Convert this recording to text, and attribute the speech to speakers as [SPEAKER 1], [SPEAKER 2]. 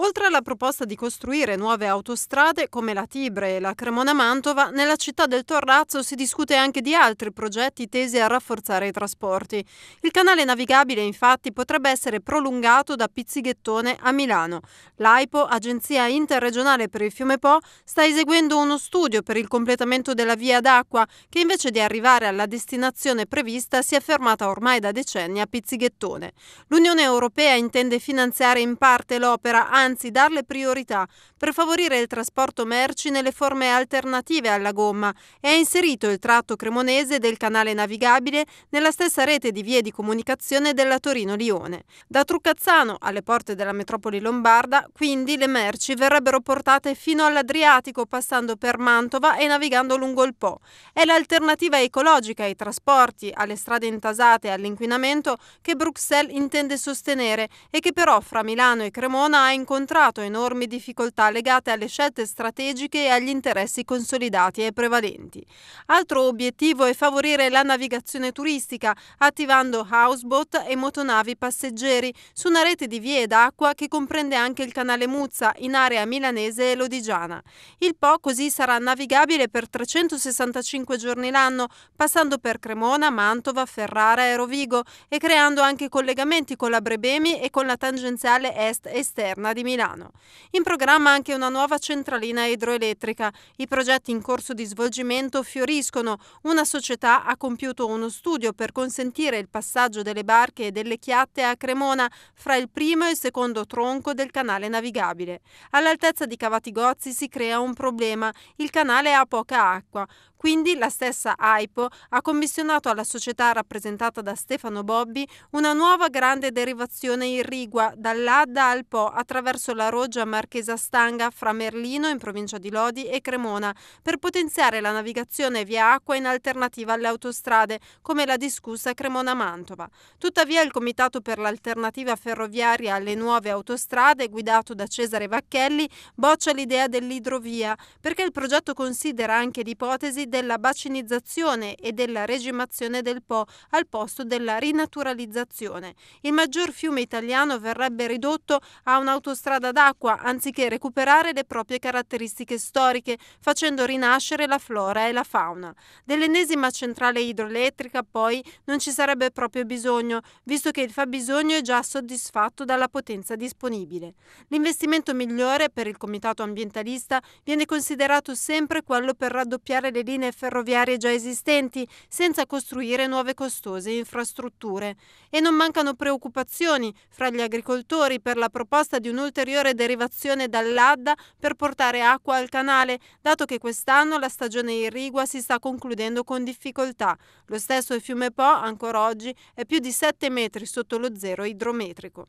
[SPEAKER 1] oltre alla proposta di costruire nuove autostrade come la Tibre e la Cremona-Mantova, nella città del Torrazzo si discute anche di altri progetti tesi a rafforzare i trasporti. Il canale navigabile infatti potrebbe essere prolungato da Pizzighettone a Milano. L'AIPO, agenzia interregionale per il fiume Po, sta eseguendo uno studio per il completamento della via d'acqua che invece di arrivare alla destinazione prevista si è fermata ormai da decenni a Pizzighettone. L'Unione Europea intende finanziare in parte l'opera anche anzi darle priorità per favorire il trasporto merci nelle forme alternative alla gomma e ha inserito il tratto cremonese del canale navigabile nella stessa rete di vie di comunicazione della Torino-Lione. Da Truccazzano alle porte della metropoli lombarda, quindi le merci verrebbero portate fino all'Adriatico passando per Mantova e navigando lungo il Po. È l'alternativa ecologica ai trasporti, alle strade intasate e all'inquinamento che Bruxelles intende sostenere e che però fra Milano e Cremona ha incontrato incontrato enormi difficoltà legate alle scelte strategiche e agli interessi consolidati e prevalenti. Altro obiettivo è favorire la navigazione turistica, attivando houseboat e motonavi passeggeri su una rete di vie d'acqua che comprende anche il canale Muzza in area milanese e lodigiana. Il Po così sarà navigabile per 365 giorni l'anno, passando per Cremona, Mantova, Ferrara e Rovigo e creando anche collegamenti con la Brebemi e con la tangenziale est esterna di Milano. Milano. In programma anche una nuova centralina idroelettrica. I progetti in corso di svolgimento fioriscono. Una società ha compiuto uno studio per consentire il passaggio delle barche e delle chiatte a Cremona fra il primo e il secondo tronco del canale navigabile. All'altezza di Cavatigozzi si crea un problema. Il canale ha poca acqua. Quindi la stessa AIPO ha commissionato alla società rappresentata da Stefano Bobbi una nuova grande derivazione irrigua dall'Adda al Po attraverso verso la Roggia Marchesa Stanga fra Merlino in provincia di Lodi e Cremona per potenziare la navigazione via acqua in alternativa alle autostrade, come la discussa Cremona-Mantova. Tuttavia il Comitato per l'alternativa ferroviaria alle nuove autostrade, guidato da Cesare Vacchelli, boccia l'idea dell'idrovia perché il progetto considera anche l'ipotesi della bacinizzazione e della regimazione del Po al posto della rinaturalizzazione. Il maggior fiume italiano verrebbe ridotto a un'autostrada strada d'acqua anziché recuperare le proprie caratteristiche storiche, facendo rinascere la flora e la fauna. Dell'ennesima centrale idroelettrica poi non ci sarebbe proprio bisogno, visto che il fabbisogno è già soddisfatto dalla potenza disponibile. L'investimento migliore per il Comitato ambientalista viene considerato sempre quello per raddoppiare le linee ferroviarie già esistenti, senza costruire nuove costose infrastrutture. E non mancano preoccupazioni fra gli agricoltori per la proposta di un'ultima un'ulteriore derivazione dall'Adda per portare acqua al canale, dato che quest'anno la stagione irrigua si sta concludendo con difficoltà. Lo stesso fiume Po, ancora oggi, è più di 7 metri sotto lo zero idrometrico.